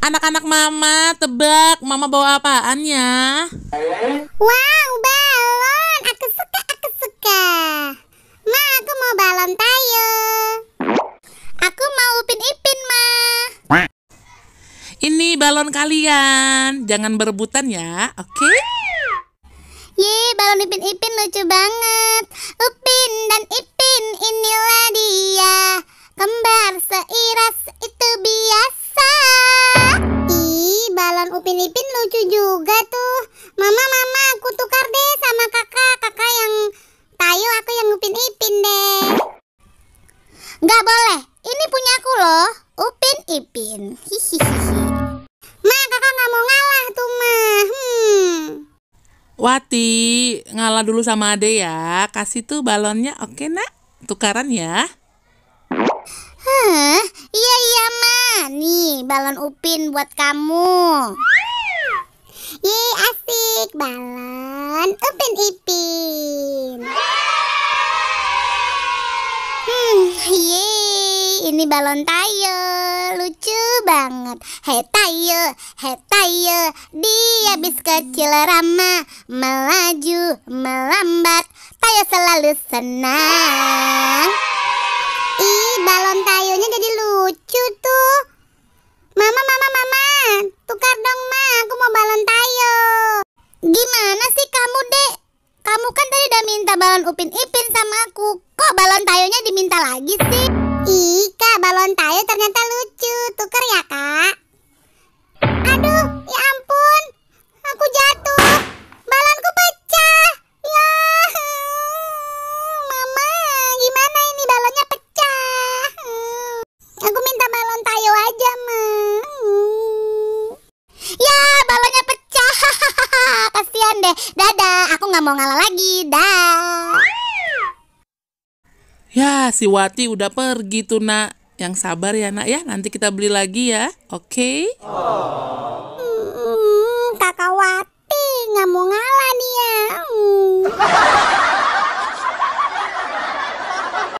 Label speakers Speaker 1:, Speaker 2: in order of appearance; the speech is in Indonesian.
Speaker 1: Anak-anak mama, tebak mama bawa apaan ya?
Speaker 2: Wow, balon. Aku suka, aku suka. Ma, aku mau balon tayo. Aku mau upin-ipin, Ma.
Speaker 1: Ini balon kalian. Jangan berebutan ya, oke?
Speaker 2: Okay? Ye, balon ipin-ipin lucu banget. Upin dan ipin, inilah dia. Kembar seiras itu. Upin Ipin lucu juga tuh. Mama, mama, aku tukar deh sama kakak. Kakak yang Tayo, aku yang Upin Ipin deh. Gak boleh. Ini punya aku loh. Upin Ipin. Hihihihi, Ma, kakak nggak mau ngalah tuh, Ma. Hmm.
Speaker 1: Wati, ngalah dulu sama Ade ya. Kasih tuh balonnya, oke nak? Tukaran
Speaker 2: ya. Hah, iya iya Ma. Nih balon Upin buat kamu. Yeay, asik balon Upin Ipin. Hmm, yeay, ini balon Tayo. Lucu banget. he Tayo, he Tayo, dia bis kecil ramah, melaju, melambat, Tayo selalu senang. Tukar dong ma, aku mau balon tayo. Gimana sih kamu dek? Kamu kan tadi udah minta balon Upin Ipin sama aku. Kok balon tayonya diminta lagi sih? Ika, balon tayo ternyata lucu. Tukar ya kak? Aduh, ya ampun. Aku jatuh. Balonku pecah. Ya. Mama, gimana ini balonnya pecah? Hmm. Aku minta balon tayo aja, Ma. mau ngalah lagi. Dah. Ya,
Speaker 1: si Wati udah pergi tuh, Nak. Yang sabar ya, Nak ya. Nanti kita beli lagi ya. Oke?
Speaker 2: Okay? Oh.